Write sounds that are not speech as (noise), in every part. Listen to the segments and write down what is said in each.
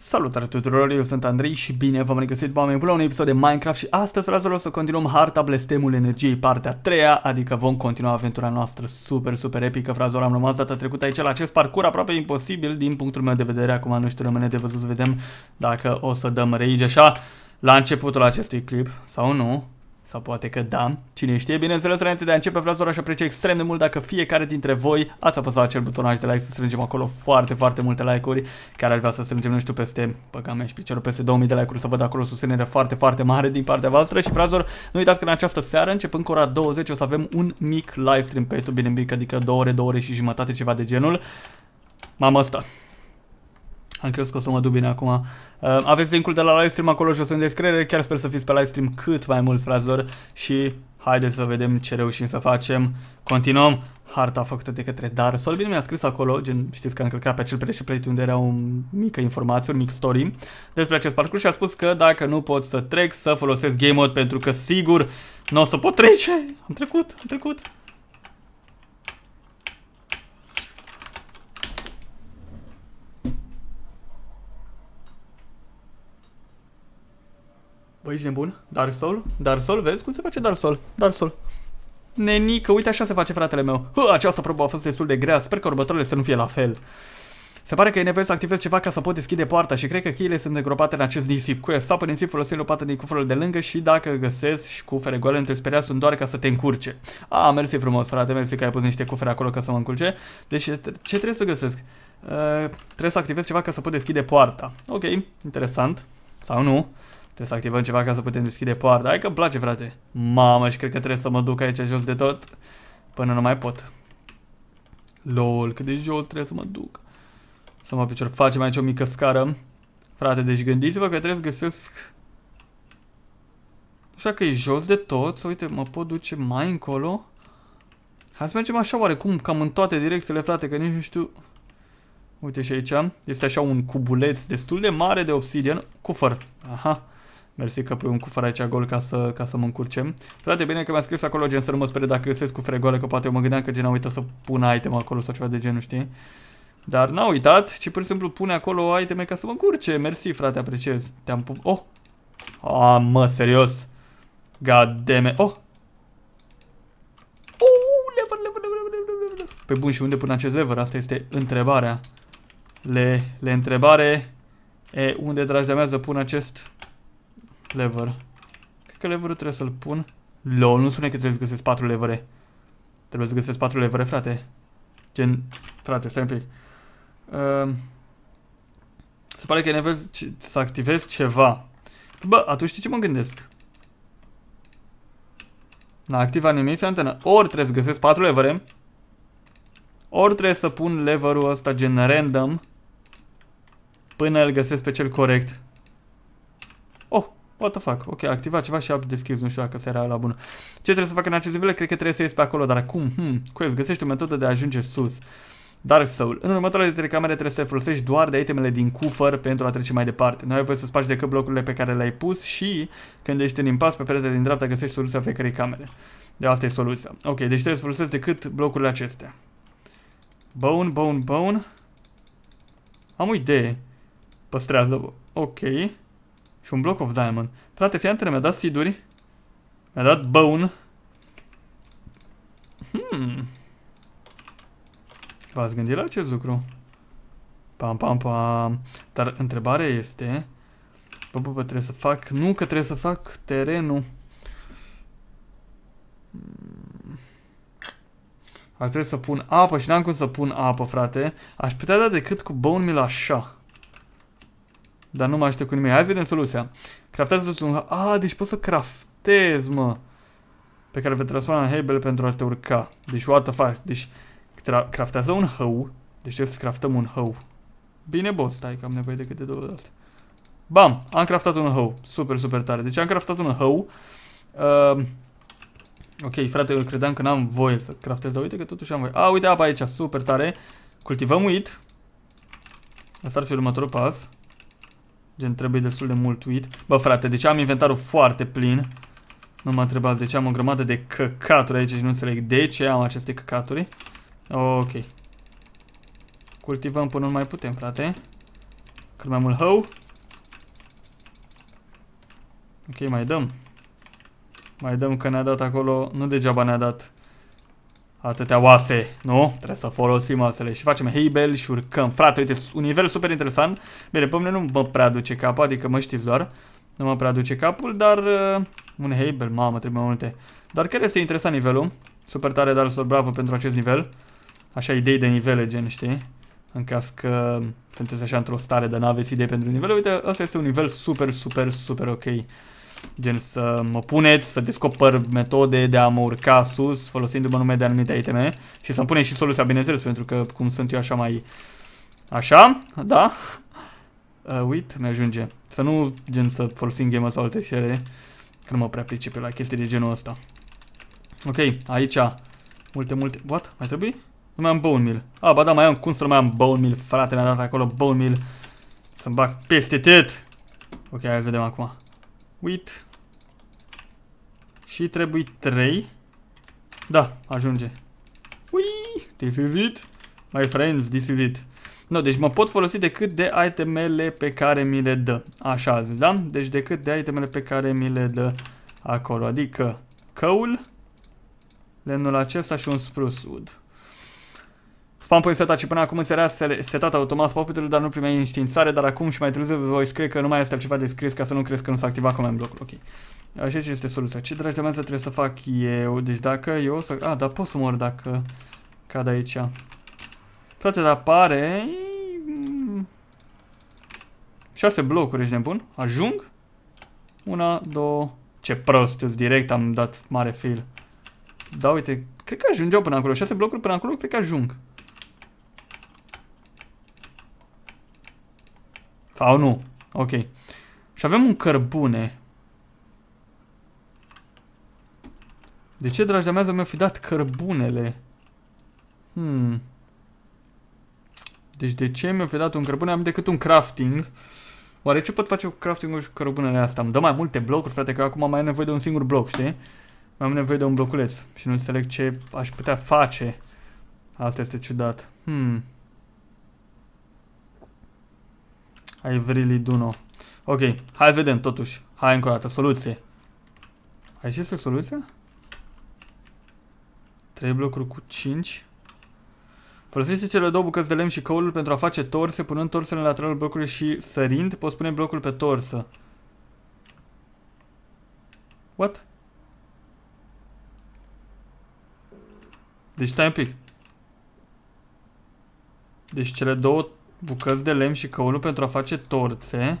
Salutare tuturor, eu sunt Andrei și bine v-am regăsit oameni la un episod de Minecraft și astăzi vreau să continuăm harta blestemul energiei partea 3 -a, adică vom continua aventura noastră super super epică, frazor am rămas data trecută aici la acest parcurs aproape imposibil din punctul meu de vedere, acum nu știu rămâne de văzut să vedem dacă o să dăm rage așa la începutul acestui clip sau nu, sau poate că da. Cine știe, bineînțeles, înainte de a începe vreau să aș aprecia extrem de mult dacă fiecare dintre voi ați apăsat acel butonaj de like să strângem acolo foarte, foarte multe like-uri. Chiar ar vrea să strângem, nu știu, peste, păcame și piciorul, peste 2000 de like-uri, să văd acolo susținere foarte, foarte mare din partea voastră. Și frazor, nu uitați că în această seară, începând cu ora 20, o să avem un mic live stream pe YouTube, bine bine, adică 2 ore, 2 ore și jumătate, ceva de genul. Mamă asta. Am crezut că o să mă duc bine acum. Uh, aveți linkul de la livestream acolo jos în descriere. Chiar sper să fiți pe livestream cât mai mulți, fraților. Și haideți să vedem ce reușim să facem. Continuăm. Harta făcută de către Dar. Solbin mi-a scris acolo, gen, știți că am încălcat pe acel preț unde era o mică informație, un mic story despre acest parcurs și a spus că dacă nu pot să trec, să folosesc game mode pentru că sigur nu o să pot trece. Am trecut, am trecut. Băi, ești nebun? Dar Sol? Dar Sol? Vezi cum se face Dar sol. Dar sol. Nenică, uite așa se face fratele meu. Hă, această probă a fost destul de grea, sper că următoarele să nu fie la fel. Se pare că e nevoie să activez ceva ca să pot deschide poarta și cred că cheile sunt îngropate în acest nisip. Cu sapă nisip folosind lopată din cufărul de lângă și dacă găsesc și cufere goale, între speria sunt doar ca să te încurce. A, mersi frumos, frate, mersi că ai pus niște cufere acolo ca să mă încurce. Deci ce trebuie să găsesc? Uh, trebuie să activez ceva ca să pot deschide poarta. Ok, interesant. Sau nu? Trebuie să activăm ceva ca să putem deschide poarta. Hai că-mi place, frate. Mamă, și cred că trebuie să mă duc aici jos de tot până nu mai pot. LOL, cât de jos trebuie să mă duc. Să mă picior. Facem aici o mică scară. Frate, deci gândiți-vă că trebuie să găsesc... Așa că e jos de tot. Să Uite, mă pot duce mai încolo. Hai să mergem așa oarecum, cam în toate direcțiile, frate, că nici nu știu... Uite și aici. Este așa un cubuleț destul de mare de obsidian. Cufăr. Aha. Mersi că pui un cufăr aici gol ca să, ca să mă încurcem. Frate, bine că mi-a scris acolo gen să nu mă spere dacă găsesc cu fregoale, că poate eu mă gândeam că gen a uitat să pună item acolo sau ceva de genul, știi? Dar n-a uitat, ci pur și simplu pune acolo iteme ca să mă încurce. Mersi, frate, apreciez. Te-am pup... Oh! A, ah, mă, serios! God damn it. Oh! Oh! Lever, lever, lever, lever, lever, lever. Pe păi bun, și unde pun acest lever? Asta este întrebarea. Le, le întrebare... E, unde, dragi de mea, să pun acest Lever. Cred că leverul trebuie să-l pun. LOL, nu spune că trebuie să găsesc patru levere. Trebuie să găsesc patru levere, frate. Gen, frate, stai un pic. Uh, se pare că e nevoie ce, să activez ceva. Bă, atunci știi ce mă gândesc? N-a activat nimic, antenă. Ori trebuie să găsesc patru levere. Ori trebuie să pun leverul ăsta gen random. Până îl găsesc pe cel corect what the fuck, ok, activa ceva și a deschis, nu știu dacă se era la bună. Ce trebuie să fac în acest nivel? Cred că trebuie să ies pe acolo, dar cum? Hmm, quest, găsești o metodă de a ajunge sus. Dark Soul. În următoarele trei camere trebuie să te folosești doar de itemele din cufăr pentru a trece mai departe. Nu ai voie să spargi decât blocurile pe care le-ai pus și când ești în impas pe peretele din dreapta găsești soluția fiecarei camere. De asta e soluția. Ok, deci trebuie să folosești decât blocurile acestea. Bone, bone, bone. Am o idee. Păstrează. vă Ok. Și un block of diamond. Frate, fii antene, mi-a dat siduri, Mi-a dat bone. Hmm. V-ați gândit la acest lucru? Pam, pam, pam. Dar întrebarea este... Bă, bă, bă, trebuie să fac... Nu, că trebuie să fac terenul. Ar trebui să pun apă și n-am cum să pun apă, frate. Aș putea da decât cu bone meal așa. Dar nu mă aștept cu nimic. Hai să vedem soluția. Craftează-ți un... Ah, deci poți să craftez, mă. Pe care vei transforma în hebel pentru a te urca. Deci, what the fuck. Deci, craftează un hău. Deci trebuie să craftăm un hău. Bine, boss, stai că am nevoie de câte două de astea. Bam! Am craftat un hău. Super, super tare. Deci am craftat un hău. Uh, ok, frate, eu credeam că n-am voie să craftez, dar uite că totuși am voie. A, uite apa aici, super tare. Cultivăm uit. Asta ar fi următorul pas. Gen, trebuie destul de mult uit. Bă, frate, deci am inventarul foarte plin. Nu mă întrebați de ce am o grămadă de căcaturi aici și nu înțeleg de ce am aceste căcaturi. Ok. Cultivăm până nu mai putem, frate. Cât mai mult hău. Ok, mai dăm. Mai dăm că ne-a dat acolo, nu degeaba ne-a dat atâtea oase, nu? Trebuie să folosim oasele și facem heibel și urcăm. Frate, uite, un nivel super interesant. Bine, pe mine nu mă prea duce capul, adică mă știți doar. Nu mă prea duce capul, dar... Uh, un heibel, mamă, trebuie multe. Dar care este interesant nivelul? Super tare, dar sunt bravo pentru acest nivel. Așa, idei de nivele, gen, știi? În caz că sunteți așa într-o stare, de n-aveți idei pentru nivel. Uite, ăsta este un nivel super, super, super ok. Gen să mă puneți să descoper metode de a mă urca sus folosindu-mă nume de anumite iteme și să-mi puneți și soluția, bineînțeles, pentru că cum sunt eu așa mai... Așa, da? Uh, uit, mi-ajunge. Să nu gen să folosim game sau alte fiere că nu mă prea pricepe la chestii de genul ăsta. Ok, aici multe, multe... What? Mai trebuie? Nu mai am bone meal. Ah, ba da, mai am cum să nu mai am bone meal, frate, mi-a dat acolo bone meal. Să-mi bag peste tet. Ok, hai să vedem acum with și trebuie 3. Da, ajunge. Ui, this is it. My friends, this is it. No, deci mă pot folosi decât de itemele pe care mi le dă. Așa a zis, da? Deci decât de itemele pe care mi le dă acolo. Adică căul, lemnul acesta și un spruce wood. Spam point setat și până acum înțelea setat automat poputul, dar nu primeai înștiințare, dar acum și mai târziu voi scrie că nu mai este altceva de scris ca să nu crezi că nu s-a activat command blocul. Ok. Așa ce este soluția. Ce dragi să trebuie să fac eu? Deci dacă eu să... A, ah, dar pot să mor dacă cad aici. Frate, dar pare... 6 blocuri, ești nebun? Ajung? Una, două... Ce prost, îți direct am dat mare fail. Da, uite, cred că ajungeau până acolo. 6 blocuri până acolo, cred că ajung. Sau nu. Ok. Și avem un cărbune. De ce, dragi de mea, mi-au fi dat cărbunele? Hmm. Deci de ce mi-au fi dat un cărbune? Am decât un crafting. Oare ce pot face cu crafting-ul și cărbunele astea? Îmi dă mai multe blocuri, frate, că acum mai am nevoie de un singur bloc, știi? Mai am nevoie de un bloculeț și nu înțeleg ce aș putea face. Asta este ciudat. Hmm. I really do know. Ok, hai să vedem totuși. Hai încă o dată, soluție. Aici este soluția? Trei blocuri cu 5. Folosește cele două bucăți de lemn și căulul pentru a face torse, punând torsele în lateralul blocului și sărind, poți pune blocul pe torsă. What? Deci stai un pic. Deci cele două bucăți de lemn și căunul pentru a face torțe.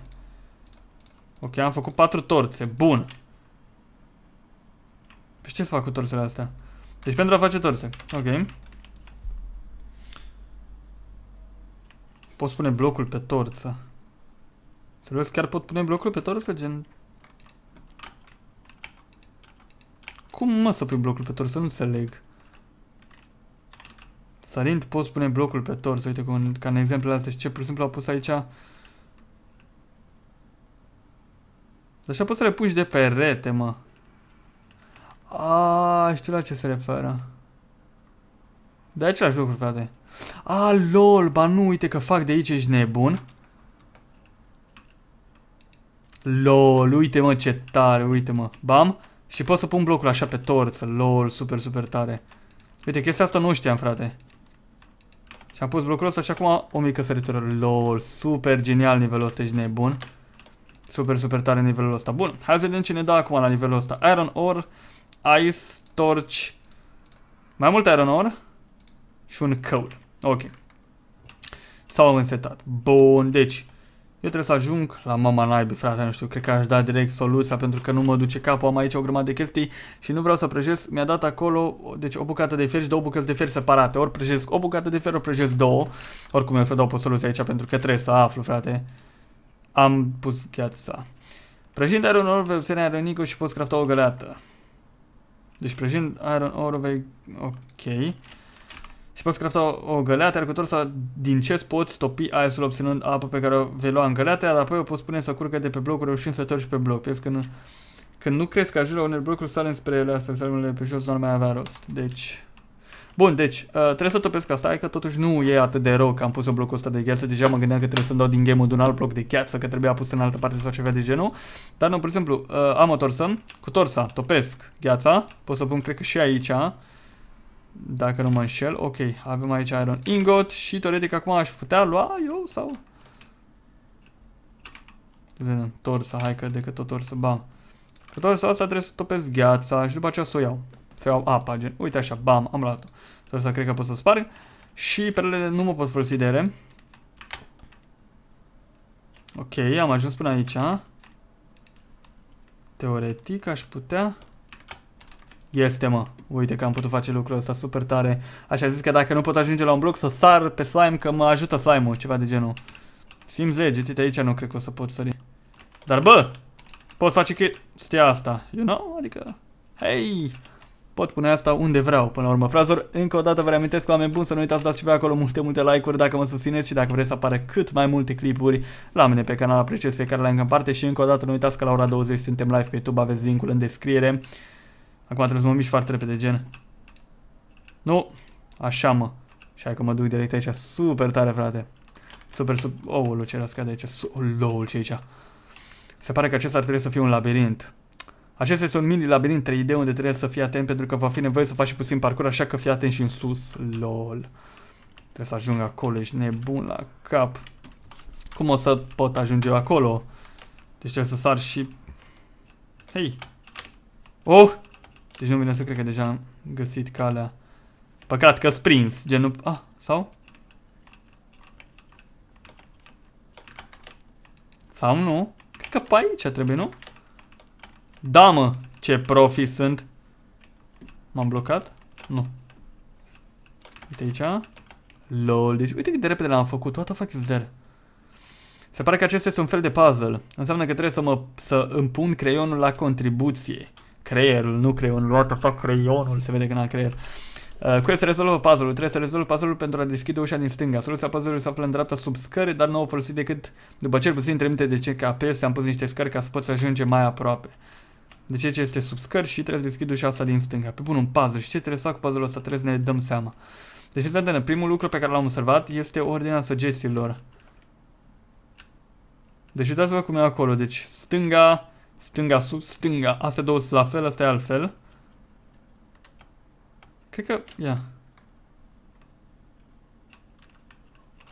Ok, am făcut patru torțe. Bun. Păi ce să fac cu torțele astea? Deci pentru a face torțe. Ok. Pot pune blocul pe torță. Serios, chiar pot pune blocul pe torță? Gen... Cum mă să pui blocul pe torță? Nu înțeleg. Salind poți pune blocul pe tors, uite cum, ca în exemplele astea și ce, pur și simplu, a pus aici. Așa poți să le puși de perete, mă. A, știu la ce se referă. De același lucru, frate. A, lol, ba nu, uite că fac de aici, ești nebun. Lol, uite mă ce tare, uite mă. Bam. Și pot să pun blocul așa pe torță. Lol, super, super tare. Uite, chestia asta nu știam, frate. Și am pus blocul ăsta și acum o mică săritură. LOL, super genial nivelul ăsta, ești nebun. Super, super tare nivelul ăsta. Bun, hai să vedem ce ne dă acum la nivelul ăsta. Iron ore, ice, torch, mai mult iron ore și un coal. Ok. S-au însetat. Bun, deci eu trebuie să ajung la mama naibii, frate, nu știu, cred că aș da direct soluția pentru că nu mă duce capul, am aici o grămadă de chestii și nu vreau să prăjesc. Mi-a dat acolo, deci o bucată de fer și două bucăți de fer separate. Ori prăjesc o bucată de fer, ori prăjesc două. Oricum eu o să dau pe soluția aici pentru că trebuie să aflu, frate. Am pus gheața. Prăjind iron ore, vei obține Nico și poți crafta o găleată. Deci prăjind iron ore, vei... Ok și poți crafta o găleată, iar cu din ce poți topi aesul obținând apă pe care o vei lua în găleată, iar apoi o poți pune să curgă de pe blocuri, reușind să torci pe bloc. Vezi că nu... Când nu crezi că ajungi la unele blocuri, sale spre ele astfel, sarmele pe jos nu ar mai avea rost. Deci... Bun, deci uh, trebuie să topesc asta, că totuși nu e atât de rău că am pus un blocul ăsta de gheață, deja mă gândeam că trebuie să-mi dau din game de un alt bloc de gheață, că trebuia pus în altă parte sau ceva de genul. Dar nu, pur și simplu, uh, am o torsă, cu torsa topesc gheața, pot să pun cred că și aici, dacă nu mă înșel. Ok, avem aici iron ingot și teoretic acum aș putea lua eu sau... Vedem, Torsa. hai că decât tot torsă, bam. Că torsa asta trebuie să topesc gheața și după aceea să o iau. Să iau apa, gen, uite așa, bam, am luat-o. Torsa cred că pot să sparg. Și perlele nu mă pot folosi de ele. Ok, am ajuns până aici. Teoretic aș putea... Este, mă. Uite că am putut face lucrul ăsta super tare. Așa zis că dacă nu pot ajunge la un bloc să sar pe slime, că mă ajută slime-ul, ceva de genul. Sims legit, uite aici nu cred că o să pot sări. Dar bă, pot face Stia asta, you know? Adică, hei, pot pune asta unde vreau până la urmă. Frazor, încă o dată vă reamintesc oameni buni să nu uitați să dați și pe acolo multe, multe like-uri dacă mă susțineți și dacă vreți să apară cât mai multe clipuri la mine pe canal, apreciez fiecare like în parte și încă o dată nu uitați că la ora 20 suntem live pe YouTube, aveți linkul în descriere. Acum trebuie să mă mișc foarte repede, gen. Nu. Așa, mă. Și hai că mă duc direct aici. Super tare, frate. Super, sub... oh, ce rascade aici. Oulu, ce aici. Se pare că acesta ar trebui să fie un labirint. Acesta este un mini labirint 3D unde trebuie să fii atent pentru că va fi nevoie să faci puțin parcurs, așa că fii atent și în sus. LOL. Trebuie să ajung acolo, ești nebun la cap. Cum o să pot ajunge eu acolo? Deci trebuie să sar și... Hei! Oh! Deci nu vine să cred că deja am găsit calea. Păcat că sprins, genul. Ah, sau? Sau nu? Cred că pe aici trebuie, nu? Da, mă! Ce profi sunt! M-am blocat? Nu. Uite aici. LOL, deci uite cât de repede l-am făcut. What the fuck is there? Se pare că acesta este un fel de puzzle. Înseamnă că trebuie să, mă, să împun creionul la contribuție creierul, nu creionul, what the fuck, creionul, se vede că n-a creier. Uh, quest rezolvă puzzle-ul. Trebuie să rezolvă puzzle-ul pentru a deschide ușa din stânga. Soluția puzzle-ului se află în dreapta sub scări, dar nu o folosit decât după cel puțin trimite de CKP se-am pus niște scări ca să poți ajunge mai aproape. Deci ce este sub scări și trebuie să deschid ușa asta din stânga. Pe păi bun, un puzzle. Și ce trebuie să fac cu puzzle-ul ăsta? Trebuie să ne dăm seama. Deci, atentă, primul lucru pe care l-am observat este ordinea săgeților. Deci uitați-vă cum e acolo. Deci stânga, Stânga, sub, stânga. Astea două sunt la fel, asta e altfel. Cred că... Ia.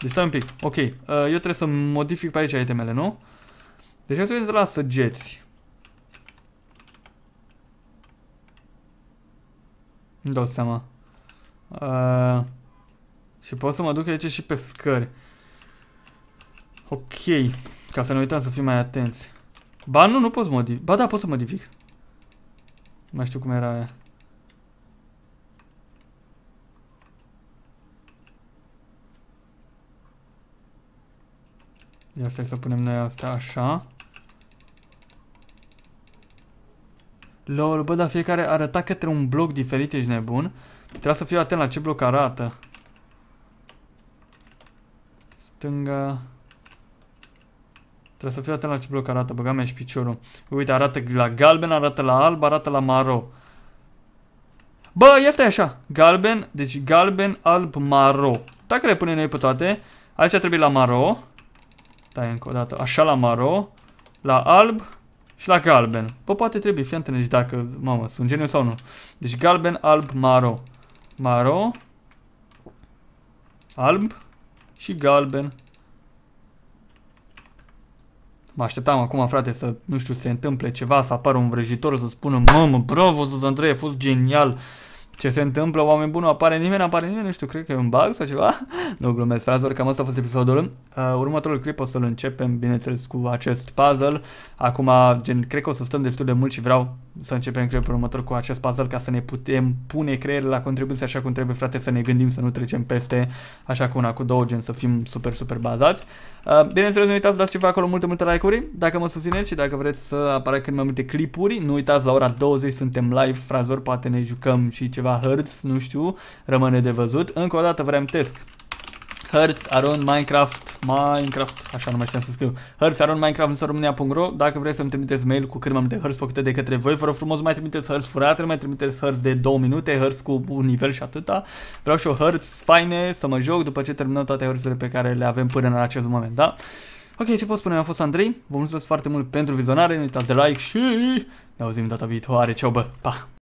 Deci stai un pic. Ok. Uh, eu trebuie să modific pe aici itemele, nu? Deci hai să vedem de la săgeți. Îmi dau seama. Uh, și pot să mă duc aici și pe scări. Ok. Ca să ne uităm să fim mai atenți. Ba nu, nu poți modific. Ba da, pot să modific. Nu mai știu cum era aia. Ia stai să punem noi asta așa. LOL, bă, dar fiecare arăta către un bloc diferit, ești nebun. Trebuie să fiu atent la ce bloc arată. Stânga... Trebuie să fiu atent la ce bloc arată, băga și piciorul. Uite, arată la galben, arată la alb, arată la maro. Bă, ieftă așa. Galben, deci galben, alb, maro. Dacă le pune noi pe toate, aici trebuie la maro. Dai încă o dată. Așa la maro, la alb și la galben. Bă, poate trebuie, fii atent, deci dacă, mamă, sunt geniu sau nu. Deci galben, alb, maro. Maro, alb și galben, Mă așteptam acum, frate, să, nu știu, se întâmple ceva, să apară un vrăjitor, să spună, mamă, bravo, să Andrei, a fost genial. Ce se întâmplă, oameni buni, apare nimeni, apare nimeni, nu știu, cred că e un bug sau ceva. (laughs) nu glumesc, frazor, cam asta a fost episodul. Uh, următorul clip o să-l începem, bineînțeles, cu acest puzzle. Acum, gen, cred că o să stăm destul de mult și vreau să începem pe următor cu acest puzzle ca să ne putem pune creierul la contribuție așa cum trebuie, frate, să ne gândim, să nu trecem peste, așa cu una cu două gen, să fim super, super bazați. Uh, bineînțeles, nu uitați să dați ceva acolo, multe, multe like-uri, dacă mă susțineți și dacă vreți să apară cât mai multe clipuri, nu uitați, la ora 20 suntem live, frazor, poate ne jucăm și ceva hărți, nu știu, rămâne de văzut. Încă o dată vrem test Hertz Aron Minecraft Minecraft, așa nu mai știam să scriu Hertz Aron Minecraft în românia.ro Dacă vreți să-mi trimiteți mail cu cât mai multe hărți făcute de către voi Vă rog frumos, mai trimiteți hărți furate, mai trimiteți hărți de 2 minute Hărți cu un nivel și atâta Vreau și o hărți faine să mă joc După ce terminăm toate hărțile pe care le avem până în acest moment, da? Ok, ce pot spune? Am fost Andrei Vă mulțumesc foarte mult pentru vizionare Nu uitați de like și ne auzim data viitoare Ceau bă, pa!